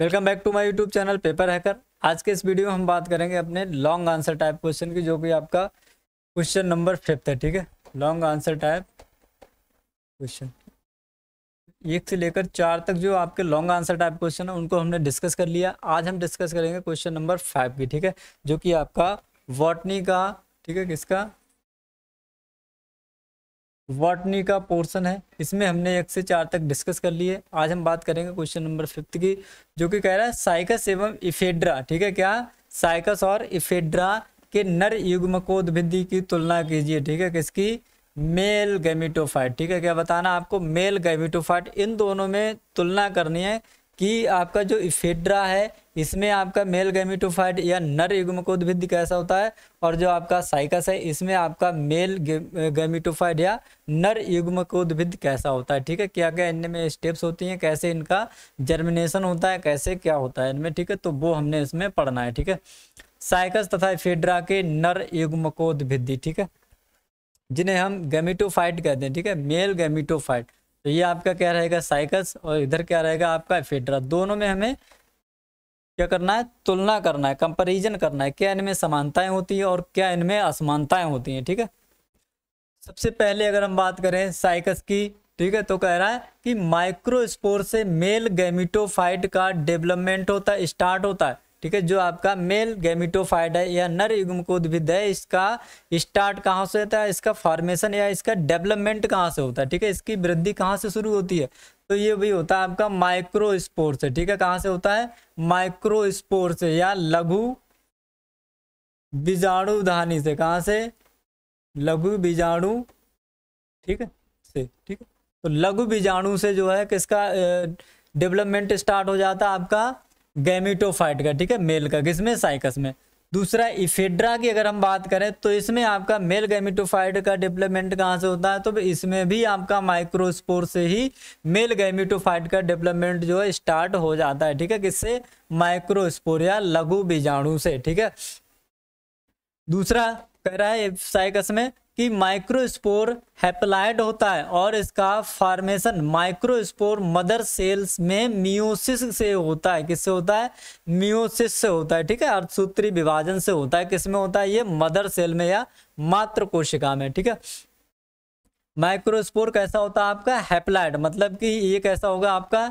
Welcome back to my YouTube channel paper hacker आज के इस वीडियो में हम बात करेंगे अपने लॉन्ग आंसर टाइप क्वेश्चन की जो कि आपका क्वेश्चन नंबर फिफ्थ है ठीक है लॉन्ग आंसर टाइप क्वेश्चन एक से लेकर चार तक जो आपके लॉन्ग आंसर टाइप क्वेश्चन है उनको हमने डिस्कस कर लिया आज हम डिस्कस करेंगे क्वेश्चन नंबर फाइव की ठीक है जो कि आपका वॉटनी का ठीक है किसका वाटनी का पोर्शन है इसमें हमने एक से चार तक डिस्कस कर लिए आज हम बात करेंगे क्वेश्चन नंबर फिफ्थ की जो कि कह रहा है साइकस एवं इफेड्रा ठीक है क्या साइकस और इफेड्रा के नर युग्म की तुलना कीजिए ठीक है किसकी मेल गैमिटोफाइट ठीक है क्या बताना आपको मेल गैमिटोफाइट इन दोनों में तुलना करनी है कि आपका जो इफेड्रा है इसमें आपका मेल गेमिटोफाइट या नर युग्मकोद्भिद कैसा होता है और जो आपका साइकस है इसमें आपका मेल गेमिटोफाइट या नर युग्मकोद्भिद कैसा होता है ठीक है क्या क्या इनमें स्टेप्स होती हैं कैसे इनका जर्मिनेशन होता है कैसे क्या होता है इनमें ठीक है तो वो हमने इसमें पढ़ना है ठीक है साइकस तथा फेड्रा के नर युग्मकोद ठीक है जिन्हें हम गेमिटोफाइट कहते हैं ठीक है मेल गेमिटोफाइट तो ये आपका क्या रहेगा साइकस और इधर क्या रहेगा आपका फेड्रा दोनों में हमें क्या करना है तुलना करना है कंपैरिजन करना है क्या इनमें समानताएं होती हैं और क्या इनमें असमानताएं होती हैं ठीक है सबसे पहले अगर हम बात करें साइकस की ठीक है तो कह रहा है कि माइक्रोस्पोर से मेल गैमिटोफाइट का डेवलपमेंट होता है स्टार्ट होता है ठीक है जो आपका मेल गैमिटोफाइड है या नर उद्भिद है इसका स्टार्ट कहाँ से होता है इसका फॉर्मेशन या इसका डेवलपमेंट कहाँ से होता है ठीक है इसकी वृद्धि कहाँ से शुरू होती है तो ये भी होता है आपका माइक्रोस्पोर से ठीक है कहाँ से होता है माइक्रोस्पोर से या लघु बीजाणुधानी से कहाँ से लघु बीजाणु ठीक है से ठीक है तो लघु बीजाणु से जो है किसका डेवलपमेंट स्टार्ट हो जाता है आपका गैमिटोफाइट का ठीक है मेल का किसमें साइकस में दूसरा इफेड्रा की अगर हम बात करें तो इसमें आपका मेल गैमिटोफाइड का डेवलपमेंट कहाँ से होता है तो इसमें भी आपका माइक्रोस्पोर से ही मेल गैमिटोफाइड का डेवलपमेंट जो है स्टार्ट हो जाता है ठीक है किससे माइक्रोस्पोर या लघु बीजाणु से ठीक है दूसरा कह रहा है साइकस में कि माइक्रोस्पोर हैप्लाइड होता है और इसका फॉर्मेशन माइक्रोस्पोर मदर सेल्स में मियोसिस से होता है किससे होता है मियोसिस से होता है ठीक है अर्थसूत्री विभाजन से होता है किसमें होता है ये मदर सेल में या मात्र कोशिका में ठीक है माइक्रोस्पोर कैसा होता है आपका हैप्लाइड मतलब कि ये कैसा होगा आपका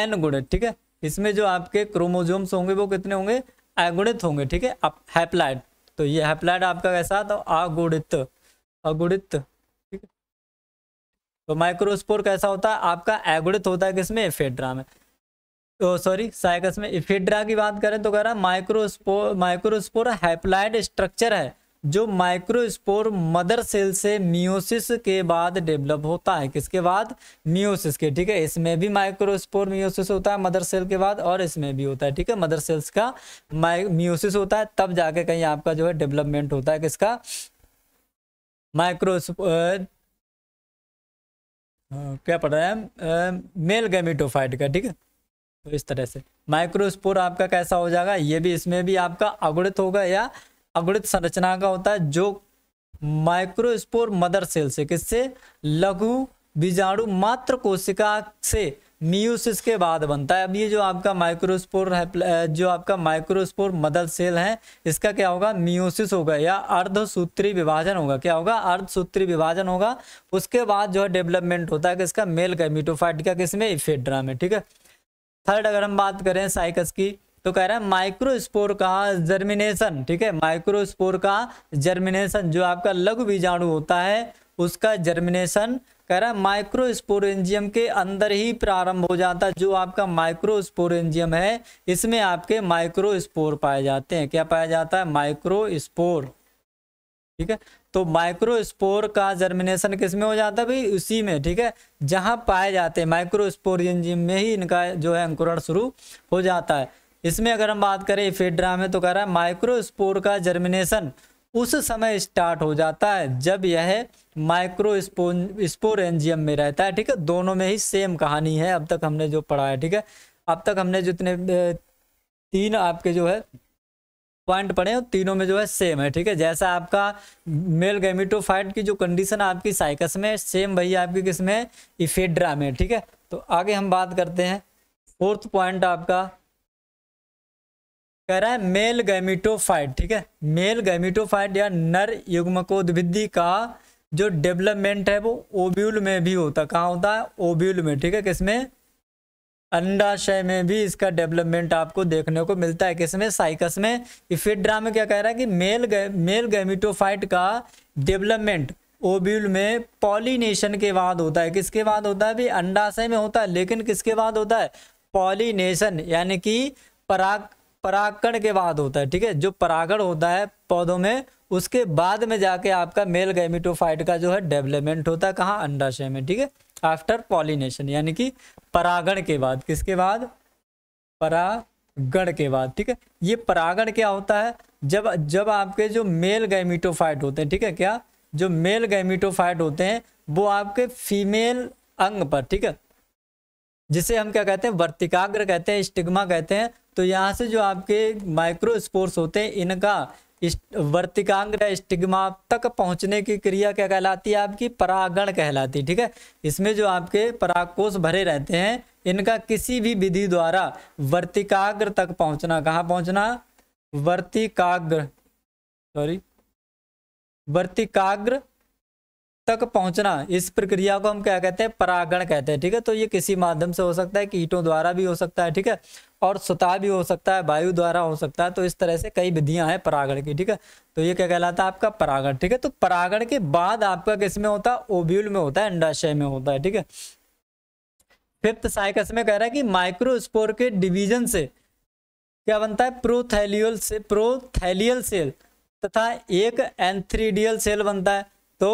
एन गुणित ठीक है इसमें जो आपके क्रोमोजोम्स होंगे वो कितने होंगे एगुणित होंगे ठीक है अब हैप्लाइड तो ये हैप्लाइड आपका कैसा तो अगुणित अगुणित ठीक है तो माइक्रोस्पोर कैसा होता है आपका अगुणित होता है किसमें इफेड्रा में तो सॉरी साइकस में इफेड्रा की बात करें तो कह रहा है माइक्रोस्पोर माइक्रोस्पोर हैप्लाइड स्ट्रक्चर है जो माइक्रोस्पोर मदर सेल से मियोसिस के बाद डेवलप होता है किसके बाद मियोसिस के ठीक है इसमें भी माइक्रोस्पोर मियोसिस होता है मदर सेल के बाद और इसमें भी होता है ठीक है मदर सेल्स का मियोसिस होता है तब जाके कहीं आपका जो है डेवलपमेंट होता है किसका माइक्रोस्पोर क्या पढ़ रहे हैं मेल गेमिटोफाइट का ठीक है तो इस तरह से माइक्रोस्पोर आपका कैसा हो जाएगा ये भी इसमें भी आपका अगुणित होगा या अगुणित संरचना का होता है जो माइक्रोस्पोर मदर सेल से किससे लघु बीजाणु मात्र कोशिका से मियोसिस के बाद बनता है अब ये जो आपका माइक्रोस्पोर है जो आपका माइक्रोस्पोर मदर सेल है इसका क्या होगा मियोसिस होगा या अर्धसूत्री विभाजन होगा क्या होगा अर्धसूत्री विभाजन होगा उसके बाद जो है डेवलपमेंट होता है कि इसका मेल गैमिटोफाइट का किसमें इफेड्रा में ठीक है थर्ड अगर हम बात करें साइकस की तो कह रहा है माइक्रोस्पोर का जर्मिनेशन ठीक है माइक्रोस्पोर का जर्मिनेशन जो आपका लघु बीजाणु होता है उसका जर्मिनेशन कह रहा है माइक्रोस्पोरेंजियम के अंदर ही प्रारंभ हो जाता है जो आपका माइक्रोस्पोरेंजियम है इसमें आपके माइक्रोस्पोर पाए जाते हैं क्या पाया जाता है माइक्रोस्पोर ठीक है तो माइक्रोस्पोर का जर्मिनेशन किसमें हो जाता है भाई उसी में ठीक है जहां पाए जाते हैं माइक्रोस्पोर में ही इनका जो है अंकुरण शुरू हो जाता है इसमें अगर हम बात करें इफेड्रा में तो कह रहा है माइक्रोस्पोर का जर्मिनेशन उस समय स्टार्ट हो जाता है जब यह माइक्रोस्पोर एंजियम में रहता है ठीक है दोनों में ही सेम कहानी है अब तक हमने जो पढ़ा है ठीक है अब तक हमने जितने तीन आपके जो है पॉइंट पढ़े हैं तीनों में जो है सेम है ठीक है जैसा आपका मेल गेमिटोफाइट की जो कंडीशन आपकी साइकस में सेम वही आपकी किस में इफेड्रा में ठीक है तो आगे हम बात करते हैं फोर्थ पॉइंट आपका कह रहा है मेल गैमिटोफाइट ठीक है मेल गैमिटोफाइट या नर युग्मकोद्भिदी का जो डेवलपमेंट है वो ओब्यूल में भी होता कहाँ होता है ओब्यूल में ठीक है किसमें अंडाशय में भी इसका डेवलपमेंट आपको देखने को मिलता है किसमें साइकस में इफिड्रा में क्या कह रहा है कि मेल गे, मेल गैमिटोफाइट का डेवलपमेंट ओब्यूल में पॉलीनेशन के बाद होता है किसके बाद होता है भी अंडाशय में होता है लेकिन किसके बाद होता है पॉलीनेशन यानी कि पराग परागण के बाद होता है ठीक है जो परागण होता है पौधों में उसके बाद में जाके आपका मेल गैमिटोफाइट का जो है डेवलपमेंट होता है कहाँ अंडाशय में ठीक है आफ्टर पॉलिनेशन यानी कि परागण के बाद किसके बाद परागण के बाद ठीक है ये परागण क्या होता है जब जब आपके जो मेल गैमिटोफाइट होते हैं ठीक है क्या जो मेल गैमिटोफाइट होते हैं वो आपके फीमेल अंग पर ठीक है जिसे हम क्या कहते हैं वर्तिकाग्र कहते हैं स्टिग्मा कहते हैं तो यहाँ से जो आपके माइक्रोस्पोर्स होते हैं इनका वर्तिकांग स्टिग्मा तक पहुंचने की क्रिया क्या कहलाती है आपकी परागण कहलाती है ठीक है इसमें जो आपके परागकोष भरे रहते हैं इनका किसी भी विधि द्वारा वर्तिकाग्र तक पहुंचना कहाँ पहुंचना वर्तिकाग्र सॉरी वर्तिकाग्र तक पहुंचना इस प्रक्रिया को हम क्या कहते हैं परागण कहते हैं ठीक है तो ये किसी माध्यम से हो सकता है कीटों द्वारा भी हो सकता है ठीक है और स्वता भी हो सकता है वायु द्वारा हो सकता है तो इस तरह से कई विधियां हैं परागण की ठीक है तो ये क्या कहलाता है आपका परागण ठीक है तो परागण के बाद आपका किस में होता है ओब्यूल में होता है अंडाशय में होता है ठीक है फिफ्थ साइकस में कह रहा है कि माइक्रोस्पोर के डिवीजन से क्या बनता है प्रोथैलियल से प्रोथैलियल सेल तथा एक एंथ्रीडियल सेल बनता है तो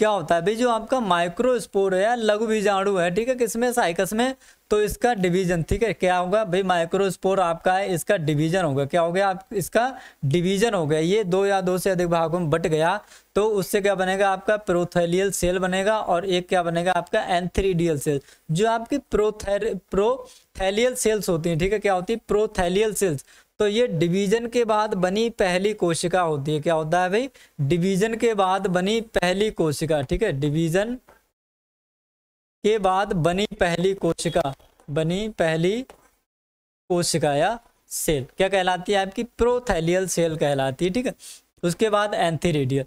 क्या होता है भाई जो आपका माइक्रोस्पोर है या लघु बीजाणु है ठीक है किसमें साइकस में तो इसका डिवीजन ठीक है क्या होगा भाई माइक्रोस्पोर आपका है इसका डिवीजन होगा क्या हो गया आप इसका डिवीजन हो गया ये दो या दो से अधिक भागों में बट गया तो उससे क्या बनेगा आपका प्रोथेलियल सेल बनेगा और एक क्या बनेगा आपका एंथ्रीडियल सेल जो आपकी प्रोथे प्रोथेलियल सेल्स होती हैं ठीक है क्या होती है प्रोथेलियल सेल्स तो ये डिवीजन के बाद बनी पहली कोशिका होती है क्या होता है भाई डिवीजन के बाद बनी पहली कोशिका ठीक है डिवीजन के बाद बनी पहली कोशिका बनी पहली कोशिका या सेल क्या कहलाती है आपकी प्रोथैलियल सेल कहलाती है ठीक है उसके बाद एंथीरेडियल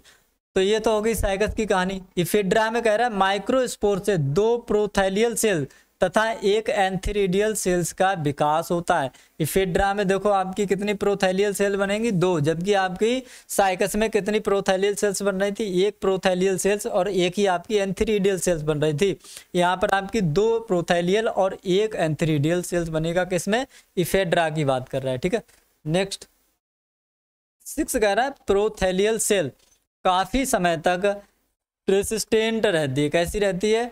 तो ये तो होगी साइकस की कहानी इफिड्रा में कह रहा है माइक्रोस्पोर से दो प्रोथैलियल सेल तथा एक एंथीरिडियल सेल्स का विकास होता है इफेड्रा में देखो आपकी कितनी प्रोथैलियल सेल बनेंगी दो जबकि आपकी साइकस में कितनी प्रोथैलियल सेल्स बन रही थी एक प्रोथैलियल सेल्स और एक ही आपकी एंथीरिडियल सेल्स बन रही थी यहाँ पर आपकी दो प्रोथैलियल और एक एंथीरिडियल सेल्स बनेगा किसमें इफेड्रा की बात कर रहा है ठीक है नेक्स्ट सिक्स कह रहा है प्रोथैलियल सेल काफ़ी समय तक प्रेसिस्टेंट रहती है कैसी रहती है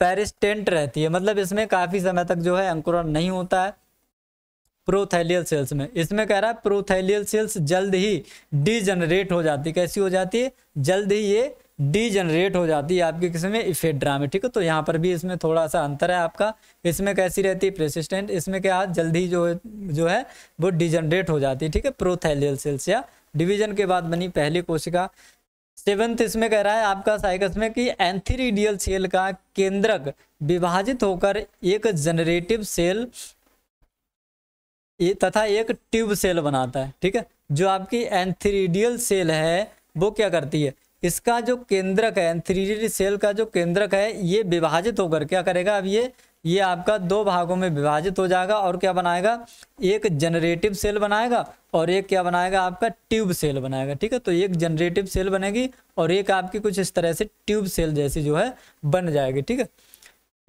पेरिस्टेंट रहती है मतलब इसमें काफ़ी समय तक जो है अंकुरण नहीं होता है प्रोथैलियल सेल्स में इसमें कह रहा है प्रोथैलियल सेल्स जल्द ही डीजनरेट हो जाती है कैसी हो जाती है जल्द ही ये डीजनरेट हो जाती है आपकी किस्म में इफेड्रा में ठीक है तो यहाँ पर भी इसमें थोड़ा सा अंतर है आपका इसमें कैसी रहती है प्रेसिस्टेंट इसमें क्या जल्द ही जो जो है वो डिजनरेट हो जाती है ठीक है प्रोथैलियल सेल्स या डिवीजन के बाद बनी पहली कोशिका सेवेंथ इसमें कह रहा है आपका साइकस में कि एंथीरिडियल सेल का केंद्रक विभाजित होकर एक जनरेटिव सेल तथा एक ट्यूब सेल बनाता है ठीक है जो आपकी एंथीरिडियल सेल है वो क्या करती है इसका जो केंद्रक है एंथीरिडियल सेल का जो केंद्रक है ये विभाजित होकर क्या करेगा अब ये ये आपका दो भागों में विभाजित हो जाएगा और क्या बनाएगा एक जनरेटिव सेल बनाएगा और एक क्या बनाएगा आपका ट्यूब सेल बनाएगा ठीक है तो एक जनरेटिव सेल बनेगी और एक आपकी कुछ इस तरह से ट्यूब सेल जैसी जो है बन जाएगी ठीक है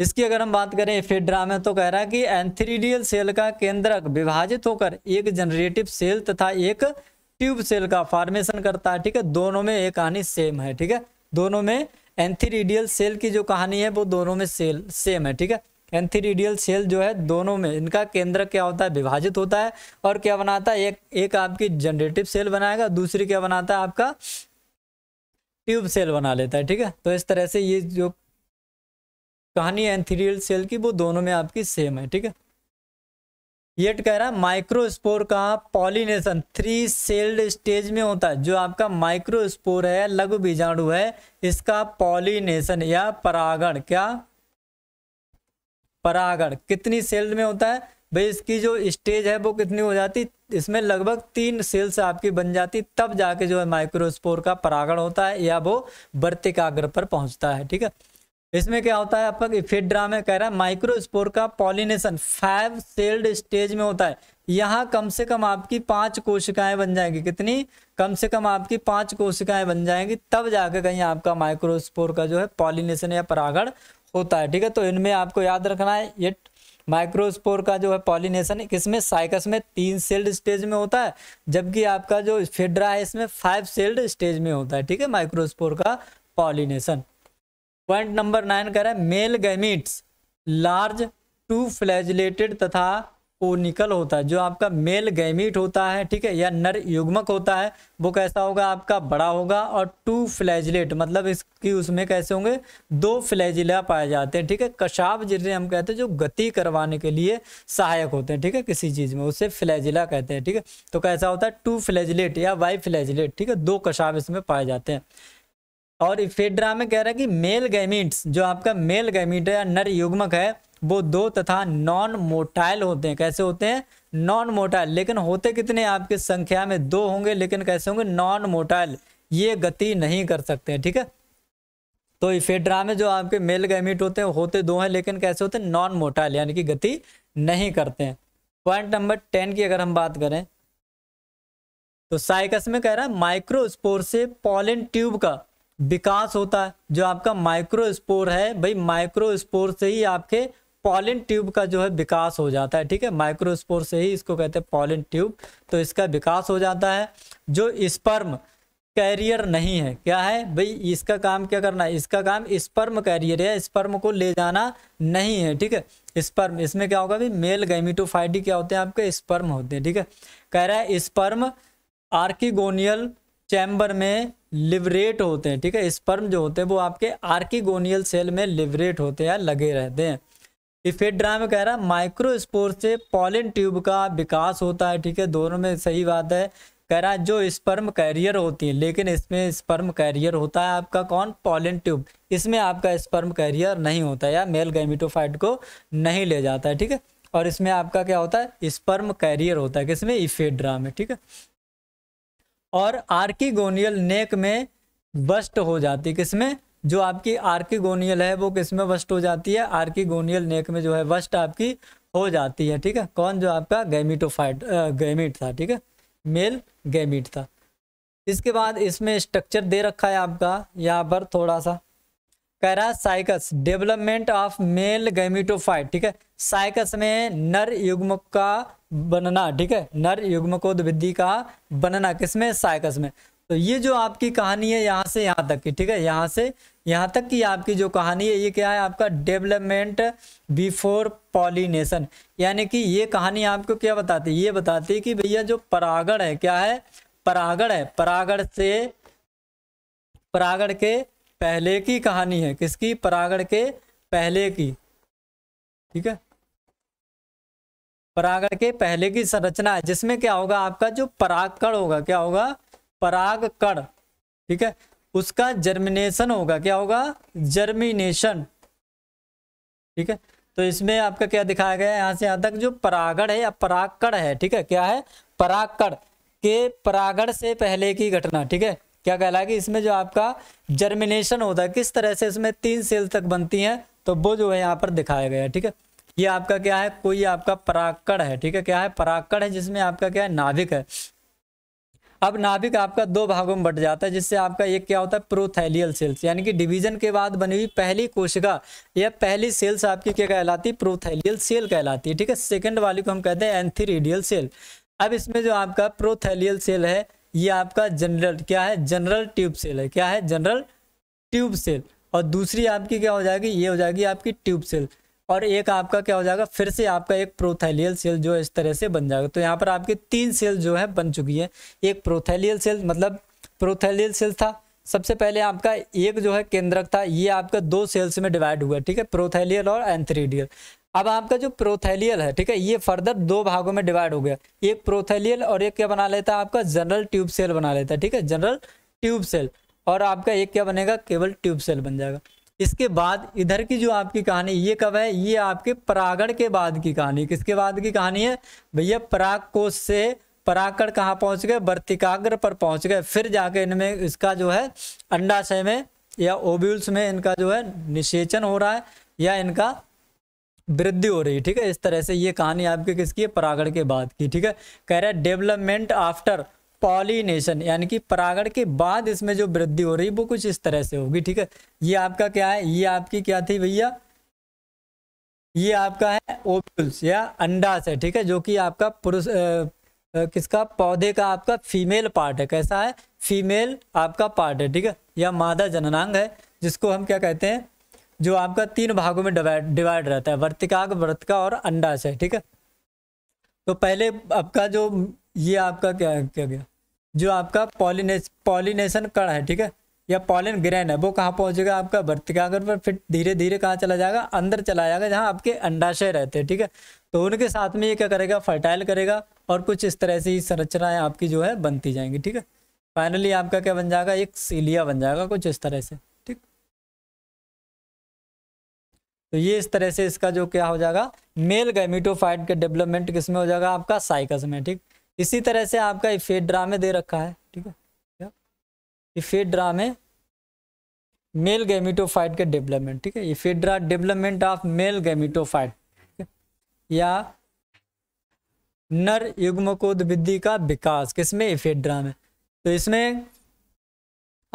इसकी अगर हम बात करें फेड्रा में तो कह रहा है कि एंथ्रीडियल सेल का केंद्रक विभाजित होकर एक जनरेटिव सेल तथा एक ट्यूब सेल का फॉर्मेशन करता है ठीक है दोनों में एक कहानी सेम है ठीक है दोनों में एंथीरिडियल सेल की जो कहानी है वो दोनों में सेल सेम है ठीक है एंथीरिडियल सेल जो है दोनों में इनका केंद्र क्या होता है विभाजित होता है और क्या बनाता है एक एक आपकी जनरेटिव सेल बनाएगा दूसरी क्या बनाता है आपका ट्यूब सेल बना लेता है ठीक है तो इस तरह से ये जो कहानी एंथीरियल सेल की वो दोनों में आपकी सेम है ठीक है येट कह रहा है माइक्रोस्पोर का पॉलिनेशन थ्री सेल्ड स्टेज में होता है जो आपका माइक्रोस्पोर है लघु बीजाणु है इसका पॉलिनेशन या परागण क्या परागण कितनी सेल में होता है भाई इसकी जो स्टेज है वो कितनी हो जाती इसमें लगभग तीन सेल्स आपकी बन जाती तब जाके जो है माइक्रोस्पोर का परागण होता है या वो वर्तिकाग्र पर पहुंचता है ठीक है इसमें क्या होता है आपका इफेड्रा में कह रहा है माइक्रोस्पोर का पॉलिनेशन फाइव सेल्ड स्टेज में होता है यहाँ कम से कम आपकी पांच कोशिकाएं बन जाएंगी कितनी कम से कम आपकी पांच कोशिकाएं बन जाएंगी तब जाकर कहीं आपका माइक्रोस्पोर का जो है पॉलिनेशन या परागण होता है ठीक है तो इनमें आपको याद रखना है ये माइक्रोस्पोर का जो है पॉलिनेशन किसमें साइकस में तीन सेल्ड स्टेज में होता है जबकि आपका जो फेड्रा है इसमें फाइव सेल्ड स्टेज में होता है ठीक है माइक्रोस्पोर का पॉलिनेशन पॉइंट नंबर नाइन कह रहा है male gametes large two flagellated तथा कोनिकल होता है जो आपका मेल गैमिट होता है ठीक है या नर युग्मक होता है वो कैसा होगा आपका बड़ा होगा और टू फ्लैजलेट मतलब इसकी उसमें कैसे होंगे दो फ्लैजिला पाए जाते हैं ठीक है कशाब जिसे हम कहते हैं जो गति करवाने के लिए सहायक होते हैं ठीक है किसी चीज़ में उसे फ्लैजिला कहते हैं ठीक है थीके? तो कैसा होता है टू फ्लैजलेट या वाई फ्लैजलेट ठीक है दो कशाब इसमें पाए जाते हैं और फेड्रा में कह रहा है कि मेल गैमिट्स जो आपका मेल गैमिट है या नर युग्मक है वो दो तथा नॉन मोटाइल होते हैं कैसे होते हैं नॉन मोटाइल लेकिन होते कितने आपके संख्या में दो होंगे लेकिन कैसे होंगे नॉन मोटाइल ये गति नहीं कर सकते हैं ठीक है तो इफेड्रा में जो आपके मेल गैमिट होते हैं होते दो हैं लेकिन कैसे होते हैं नॉन मोटाइल यानी कि गति नहीं करते हैं पॉइंट नंबर टेन की अगर हम बात करें तो साइकस में कह रहा है माइक्रोस्पोर से पॉलिन ट्यूब का विकास होता है जो आपका माइक्रोस्पोर है भाई माइक्रोस्पोर से ही आपके पॉलिन ट्यूब का जो है विकास हो जाता है ठीक है माइक्रोस्पोर से ही इसको कहते हैं पॉलिन ट्यूब तो इसका विकास हो जाता है जो स्पर्म कैरियर नहीं है क्या है भाई इसका काम क्या करना है इसका काम स्पर्म कैरियर है स्पर्म को ले जाना नहीं है ठीक है स्पर्म इसमें क्या होगा भाई मेल गैमिटोफाइडी क्या होते हैं आपके स्पर्म होते हैं ठीक है कह रहा है स्पर्म आर्किगोनियल चैम्बर में लिबरेट होते हैं ठीक है स्पर्म जो होते हैं वो आपके आर्किगोनियल सेल में लिबरेट होते हैं लगे रहते हैं इफेड्रा में कह रहा है माइक्रोस्पोर से पॉलिन ट्यूब का विकास होता है ठीक है दोनों में सही बात है कह रहा है जो स्पर्म कैरियर होती है लेकिन इसमें स्पर्म कैरियर होता है आपका कौन पॉलिन ट्यूब इसमें आपका स्पर्म कैरियर नहीं होता या मेल गैमिटोफाइट को नहीं ले जाता है ठीक है और इसमें आपका क्या होता है स्पर्म कैरियर होता है किसमें इफेड्रा में ठीक है और आर्किगोनियल नेक में बस्ट हो जाती है किसमें जो आपकी आर्किगोनियल है वो किस में वस्ट हो जाती है आर्किगोनियल नेक में जो है वस्ट आपकी हो जाती है ठीक है कौन जो आपका गैमिटोफाइट गैमिट था ठीक है मेल गैमिट था इसके बाद इसमें स्ट्रक्चर दे रखा है आपका यहाँ पर थोड़ा सा कह रहा है Cycas development of male gametophyte ठीक है साइकस में नर युग्म का बनना ठीक है नर युग्म कोदविद्धि का बनना किसमें साइकस में तो ये जो आपकी कहानी है यहाँ से यहाँ तक की ठीक है यहाँ से यहाँ तक कि आपकी जो कहानी है ये क्या है आपका डेवलपमेंट बिफोर पॉलिनेशन यानी कि ये कहानी आपको क्या बताती है ये बताती है कि भैया जो परागण है क्या है परागण है परागण से परागण के पहले की कहानी है किसकी परागण के पहले की ठीक है परागण के पहले की संरचना है जिसमें क्या होगा आपका जो परागकण होगा क्या होगा परागकण ठीक है उसका जर्मिनेशन होगा क्या होगा जर्मिनेशन ठीक है तो इसमें आपका क्या दिखाया गया है यहां से यहां तक जो परागण है या परागकण है ठीक है क्या है परागकण के परागण से पहले की घटना ठीक है क्या कहलाएगी इसमें जो आपका जर्मिनेशन होता है किस तरह से इसमें तीन सेल तक बनती है तो वो जो है यहाँ पर दिखाया गया है ठीक है ये आपका क्या है कोई आपका पराकड़ है ठीक है क्या है पराकड़ है जिसमें आपका क्या है नाभिक है अब नाभिक आपका दो भागों में बट जाता है जिससे आपका एक क्या होता है प्रोथैलियल सेल्स यानी कि डिवीजन के बाद बनी हुई पहली कोशिका या पहली सेल्स आपकी क्या कहलाती है प्रोथैलियल सेल कहलाती है ठीक है सेकंड वाली को हम कहते हैं एंथीरिडियल सेल अब इसमें जो आपका प्रोथैलियल सेल है ये आपका जनरल क्या है जनरल ट्यूब सेल है क्या है जनरल ट्यूब सेल और दूसरी आपकी क्या हो जाएगी ये हो जाएगी आपकी ट्यूब सेल और एक आपका क्या हो जाएगा फिर से आपका एक प्रोथेलियल सेल जो इस तरह से बन जाएगा तो यहाँ पर आपकी तीन सेल जो है बन चुकी है एक प्रोथेलियल सेल मतलब प्रोथेलियल सेल था सबसे पहले आपका एक जो है केंद्रक था ये आपका दो सेल्स में डिवाइड हुआ ठीक है प्रोथेलियल और एंथ्रीडियल अब आपका जो प्रोथेलियल है ठीक है ये फर्दर दो भागों में डिवाइड हो गया एक प्रोथेलियल और एक क्या बना लेता है आपका जनरल ट्यूब सेल बना लेता है ठीक है जनरल ट्यूब सेल और आपका एक क्या बनेगा केवल ट्यूब सेल बन जाएगा इसके बाद इधर की जो आपकी कहानी ये कब है ये आपके परागण के बाद की कहानी किसके बाद की कहानी है भैया पराग कोष से परागण कहाँ पहुँच गए वर्तिकाग्र पर पहुँच गए फिर जाके इनमें इसका जो है अंडाशय में या ओब्यूल्स में इनका जो है निषेचन हो रहा है या इनका वृद्धि हो रही है ठीक है इस तरह से ये कहानी आपकी किसकी है परागण के बाद की ठीक है कह रहा है डेवलपमेंट आफ्टर पॉलीनेशन यानी कि परागण के बाद इसमें जो वृद्धि हो रही है वो कुछ इस तरह से होगी ठीक है ये आपका क्या है ये आपकी क्या थी भैया ये आपका है ओव्यूल्स या अंडास है ठीक है जो कि आपका पुरुष किसका पौधे का आपका फीमेल पार्ट है कैसा है फीमेल आपका पार्ट है ठीक है या मादा जननांग है जिसको हम क्या कहते हैं जो आपका तीन भागों में डिवाइड रहता है वर्तिकाग वर्तिका और अंडास है ठीक है तो पहले आपका जो ये आपका क्या क्या गया जो आपका पॉलिनेस पॉलिनेशन कड़ है ठीक है या पॉलिन ग्रहण है वो कहाँ पहुँचेगा आपका वर्तिकाग्र पर फिर धीरे धीरे कहाँ चला जाएगा अंदर चला जाएगा जहाँ आपके अंडाशय रहते हैं ठीक है तो उनके साथ में ये क्या करेगा फर्टाइल करेगा और कुछ इस तरह से संरचनाएँ आपकी जो है बनती जाएंगी ठीक है फाइनली आपका क्या बन जाएगा एक सीलिया बन जाएगा कुछ इस तरह से ठीक तो ये इस तरह से इसका जो क्या हो जाएगा मेल गैमिटोफाइट के डेवलपमेंट किसमें हो जाएगा आपका साइकस में ठीक इसी तरह से आपका इफेड ड्रामे दे रखा है ठीक है इफेट में मेल गैमिटोफाइट के डेवलपमेंट ठीक है Ephedra development of male gametophyte या नर युग्मकोद विधि का विकास किसमें इफेड्रा में तो इसमें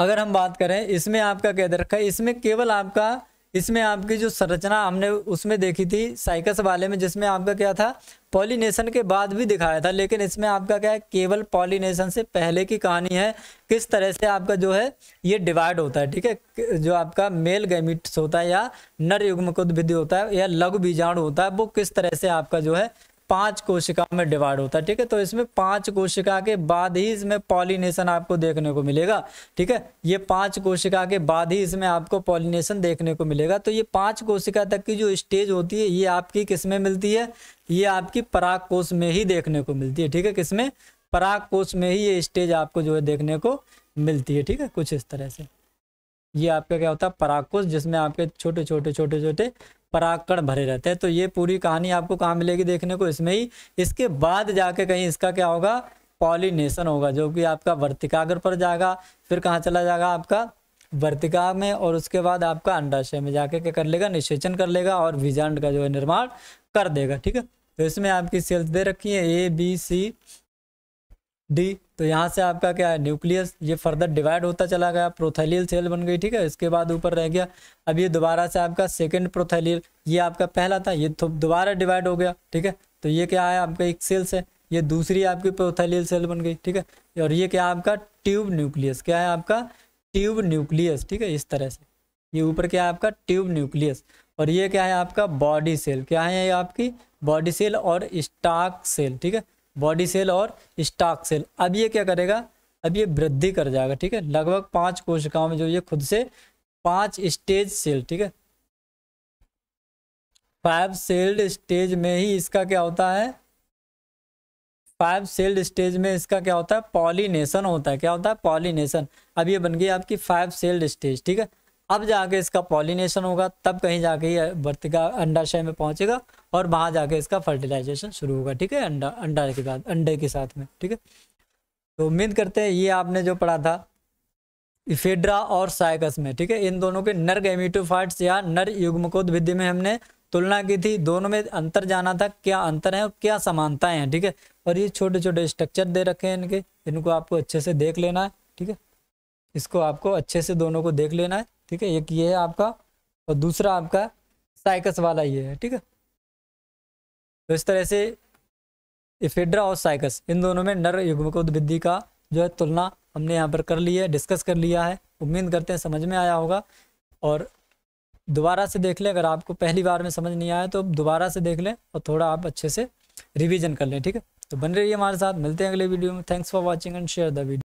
अगर हम बात करें इसमें आपका क्या दे रखा है इसमें केवल आपका इसमें आपकी जो संरचना हमने उसमें देखी थी साइकस वाले में जिसमें आपका क्या था पॉलिनेशन के बाद भी दिखाया था लेकिन इसमें आपका क्या है केवल पॉलिनेशन से पहले की कहानी है किस तरह से आपका जो है ये डिवाइड होता है ठीक है जो आपका मेल गैमिट्स होता है या नर युग्मकुद विधि होता है या लघु बीजाणु होता है वो किस तरह से आपका जो है पांच कोशिका में डिवाइड होता है ठीक है तो इसमें पांच कोशिका के बाद ही इसमें पॉलिनेशन आपको देखने को मिलेगा ठीक है ये पांच कोशिका के बाद ही इसमें आपको पॉलिनेशन देखने को मिलेगा तो ये पांच कोशिका तक की जो स्टेज होती है ये आपकी किसमें मिलती है ये आपकी पराग कोष में ही देखने को मिलती है ठीक है किसमें पराग कोष में ही ये स्टेज आपको जो है देखने को मिलती है ठीक है कुछ इस तरह से ये आपका क्या होता है पराग कोष जिसमें आपके छोटे छोटे छोटे छोटे पराकड़ भरे रहते हैं तो ये पूरी कहानी आपको कहाँ मिलेगी देखने को इसमें ही इसके बाद जाके कहीं इसका क्या होगा पॉलिनेशन होगा जो कि आपका वर्तिकाग्र पर जाएगा फिर कहाँ चला जाएगा आपका वर्तिका में और उसके बाद आपका अंडाशय में जाके क्या कर लेगा निषेचन कर लेगा और विजांड का जो है निर्माण कर देगा ठीक है तो इसमें आपकी सेल्स दे रखी है ए बी सी डी तो यहाँ से आपका क्या है न्यूक्लियस ये फर्दर डिवाइड होता चला गया प्रोथेलियल सेल बन गई ठीक है इसके बाद ऊपर रह गया अब ये दोबारा से आपका सेकेंड प्रोथेलियल ये आपका पहला था ये तो दोबारा डिवाइड हो गया ठीक है तो ये क्या है आपका एक सेल्स है ये दूसरी आपकी प्रोथेलियल सेल बन गई ठीक है और ये क्या आपका ट्यूब न्यूक्लियस क्या है आपका ट्यूब न्यूक्लियस ठीक है इस तरह से ये ऊपर क्या है आपका ट्यूब न्यूक्लियस और ये क्या है आपका बॉडी सेल क्या है ये आपकी बॉडी सेल और स्टाक सेल ठीक है बॉडी सेल और स्टॉक सेल अब ये क्या करेगा अब ये वृद्धि कर जाएगा ठीक है लगभग पांच कोशिकाओं में जो ये खुद से पांच स्टेज सेल ठीक है फाइव सेल्ड स्टेज में ही इसका क्या होता है फाइव सेल्ड स्टेज में इसका क्या होता है पॉलीनेशन होता है क्या होता है पॉलीनेशन अब ये बन गई आपकी फाइव सेल्ड स्टेज ठीक है अब जाके इसका पॉलिनेशन होगा तब कहीं जाके ये वर्तिका अंडाशय में पहुंचेगा और वहां जाके इसका फर्टिलाइजेशन शुरू होगा ठीक है अंडा अंडा के साथ अंडे के साथ में ठीक है तो उम्मीद करते हैं ये आपने जो पढ़ा था इफेड्रा और साइकस में ठीक है इन दोनों के नर गेमिटोफाइट्स या नर विधि में हमने तुलना की थी दोनों में अंतर जाना था क्या अंतर है और क्या समानताएं हैं ठीक है और ये छोटे छोटे स्ट्रक्चर दे रखे हैं इनके इनको आपको अच्छे से देख लेना है ठीक है इसको आपको अच्छे से दोनों को देख लेना है ठीक है एक ये है आपका और दूसरा आपका साइकस वाला ये है ठीक है तो इस तरह से इफेड्रा और साइकस इन दोनों में नर युग्मकोद विधि का जो है तुलना हमने यहाँ पर कर ली है डिस्कस कर लिया है उम्मीद करते हैं समझ में आया होगा और दोबारा से देख लें अगर आपको पहली बार में समझ नहीं आया तो दोबारा से देख लें और थोड़ा आप अच्छे से रिवीजन कर लें ठीक है तो बन रही है हमारे साथ मिलते हैं अगले वीडियो में thanks for watching and share the video